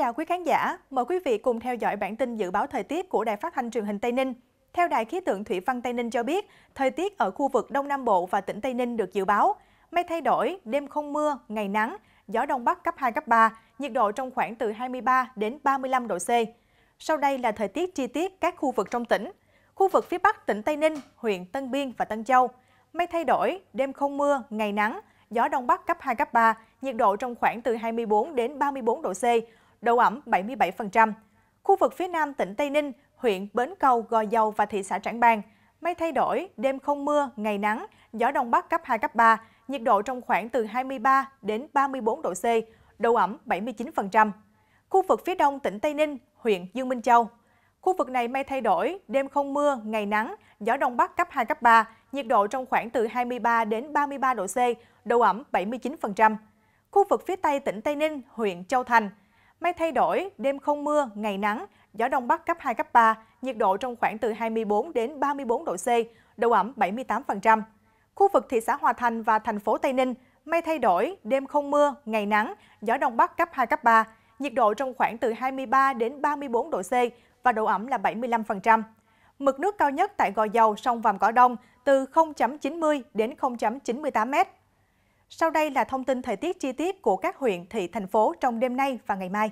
chào quý khán giả. Mời quý vị cùng theo dõi bản tin dự báo thời tiết của Đài Phát thanh Truyền hình Tây Ninh. Theo Đài khí tượng Thủy văn Tây Ninh cho biết, thời tiết ở khu vực Đông Nam Bộ và tỉnh Tây Ninh được dự báo mây thay đổi, đêm không mưa, ngày nắng, gió đông bắc cấp 2 cấp 3, nhiệt độ trong khoảng từ 23 đến 35 độ C. Sau đây là thời tiết chi tiết các khu vực trong tỉnh. Khu vực phía Bắc tỉnh Tây Ninh, huyện Tân Biên và Tân Châu, mây thay đổi, đêm không mưa, ngày nắng, gió đông bắc cấp 2 cấp 3, nhiệt độ trong khoảng từ 24 đến 34 độ C độ ẩm 77%. Khu vực phía nam tỉnh Tây Ninh, huyện Bến Cầu, Gò Dầu và thị xã Trảng Bàng, mây thay đổi, đêm không mưa, ngày nắng, gió đông bắc cấp 2, cấp 3, nhiệt độ trong khoảng từ 23 đến 34 độ C, độ ẩm 79%. Khu vực phía đông tỉnh Tây Ninh, huyện Dương Minh Châu. Khu vực này mây thay đổi, đêm không mưa, ngày nắng, gió đông bắc cấp 2, cấp 3, nhiệt độ trong khoảng từ 23 đến 33 độ C, độ ẩm 79%. Khu vực phía tây tỉnh Tây Ninh, huyện Châu Thành – Mây thay đổi, đêm không mưa, ngày nắng, gió đông bắc cấp 2, cấp 3, nhiệt độ trong khoảng từ 24 đến 34 độ C, độ ẩm 78%. Khu vực thị xã Hòa Thành và thành phố Tây Ninh, mây thay đổi, đêm không mưa, ngày nắng, gió đông bắc cấp 2, cấp 3, nhiệt độ trong khoảng từ 23 đến 34 độ C và độ ẩm là 75%. Mực nước cao nhất tại Gò Dầu, sông Vàm Cỏ Đông từ 0.90 đến 0.98 m, sau đây là thông tin thời tiết chi tiết của các huyện, thị, thành phố trong đêm nay và ngày mai.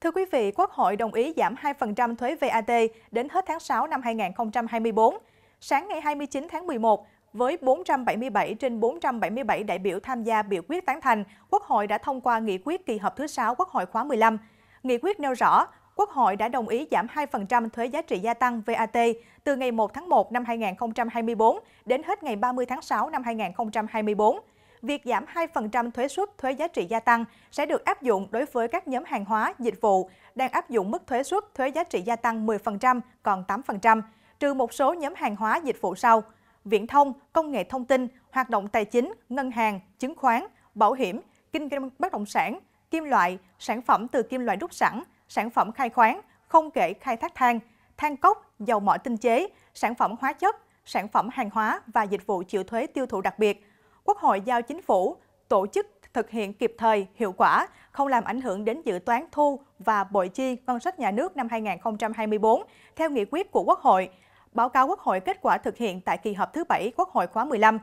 Thưa quý vị, Quốc hội đồng ý giảm 2% thuế VAT đến hết tháng 6 năm 2024. Sáng ngày 29 tháng 11, với 477 trên 477 đại biểu tham gia biểu quyết tán thành, Quốc hội đã thông qua nghị quyết kỳ họp thứ 6 Quốc hội khóa 15. Nghị quyết nêu rõ, Quốc hội đã đồng ý giảm 2% thuế giá trị gia tăng VAT từ ngày 1 tháng 1 năm 2024 đến hết ngày 30 tháng 6 năm 2024 việc giảm 2% thuế suất thuế giá trị gia tăng sẽ được áp dụng đối với các nhóm hàng hóa, dịch vụ đang áp dụng mức thuế suất thuế giá trị gia tăng 10% còn 8%, trừ một số nhóm hàng hóa dịch vụ sau: viễn thông, công nghệ thông tin, hoạt động tài chính, ngân hàng, chứng khoán, bảo hiểm, kinh doanh bất động sản, kim loại, sản phẩm từ kim loại đúc sẵn, sản phẩm khai khoáng, không kể khai thác than, than cốc, dầu mỏ tinh chế, sản phẩm hóa chất, sản phẩm hàng hóa và dịch vụ chịu thuế tiêu thụ đặc biệt, Quốc hội giao chính phủ tổ chức thực hiện kịp thời, hiệu quả, không làm ảnh hưởng đến dự toán thu và bội chi ngân sách nhà nước năm 2024 theo nghị quyết của Quốc hội, báo cáo Quốc hội kết quả thực hiện tại kỳ họp thứ 7 Quốc hội khóa 15.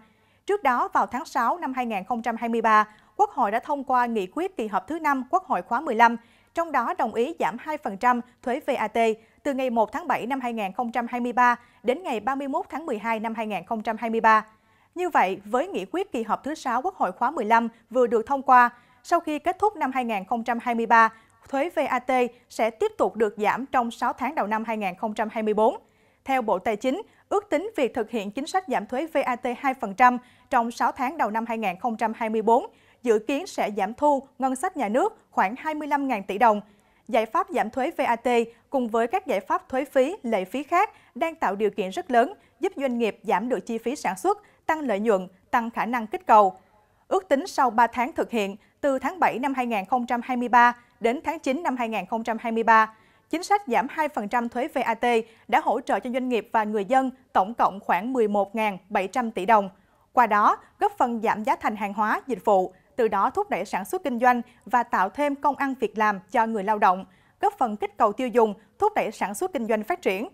Trước đó, vào tháng 6 năm 2023, Quốc hội đã thông qua nghị quyết kỳ họp thứ 5 Quốc hội khóa 15, trong đó đồng ý giảm 2% thuế VAT từ ngày 1 tháng 7 năm 2023 đến ngày 31 tháng 12 năm 2023. Như vậy, với nghị quyết kỳ họp thứ 6 Quốc hội khóa 15 vừa được thông qua, sau khi kết thúc năm 2023, thuế VAT sẽ tiếp tục được giảm trong 6 tháng đầu năm 2024. Theo Bộ Tài chính, ước tính việc thực hiện chính sách giảm thuế VAT 2% trong 6 tháng đầu năm 2024 dự kiến sẽ giảm thu ngân sách nhà nước khoảng 25.000 tỷ đồng. Giải pháp giảm thuế VAT cùng với các giải pháp thuế phí, lệ phí khác đang tạo điều kiện rất lớn giúp doanh nghiệp giảm được chi phí sản xuất, tăng lợi nhuận, tăng khả năng kích cầu. Ước tính sau 3 tháng thực hiện, từ tháng 7 năm 2023 đến tháng 9 năm 2023, chính sách giảm 2% thuế VAT đã hỗ trợ cho doanh nghiệp và người dân tổng cộng khoảng 11.700 tỷ đồng. Qua đó, góp phần giảm giá thành hàng hóa, dịch vụ, từ đó thúc đẩy sản xuất kinh doanh và tạo thêm công ăn việc làm cho người lao động, góp phần kích cầu tiêu dùng, thúc đẩy sản xuất kinh doanh phát triển.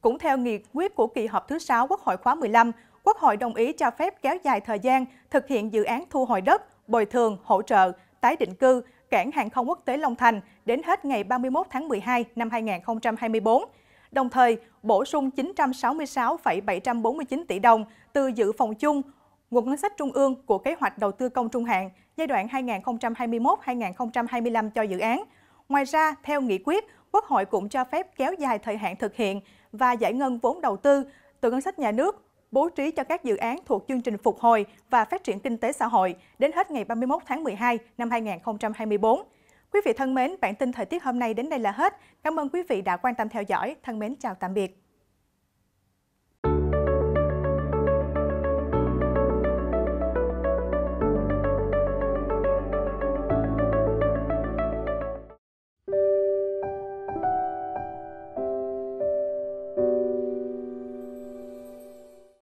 Cũng theo nghị quyết của kỳ họp thứ 6 Quốc hội khóa 15, Quốc hội đồng ý cho phép kéo dài thời gian thực hiện dự án thu hồi đất, bồi thường, hỗ trợ, tái định cư, cảng hàng không quốc tế Long Thành đến hết ngày 31 tháng 12 năm 2024, đồng thời bổ sung 966,749 tỷ đồng từ dự phòng chung nguồn ngân sách trung ương của kế hoạch đầu tư công trung hạn giai đoạn 2021-2025 cho dự án. Ngoài ra, theo nghị quyết, Quốc hội cũng cho phép kéo dài thời hạn thực hiện và giải ngân vốn đầu tư từ ngân sách nhà nước bố trí cho các dự án thuộc chương trình phục hồi và phát triển kinh tế xã hội đến hết ngày 31 tháng 12 năm 2024. Quý vị thân mến, bản tin thời tiết hôm nay đến đây là hết. Cảm ơn quý vị đã quan tâm theo dõi. Thân mến chào tạm biệt.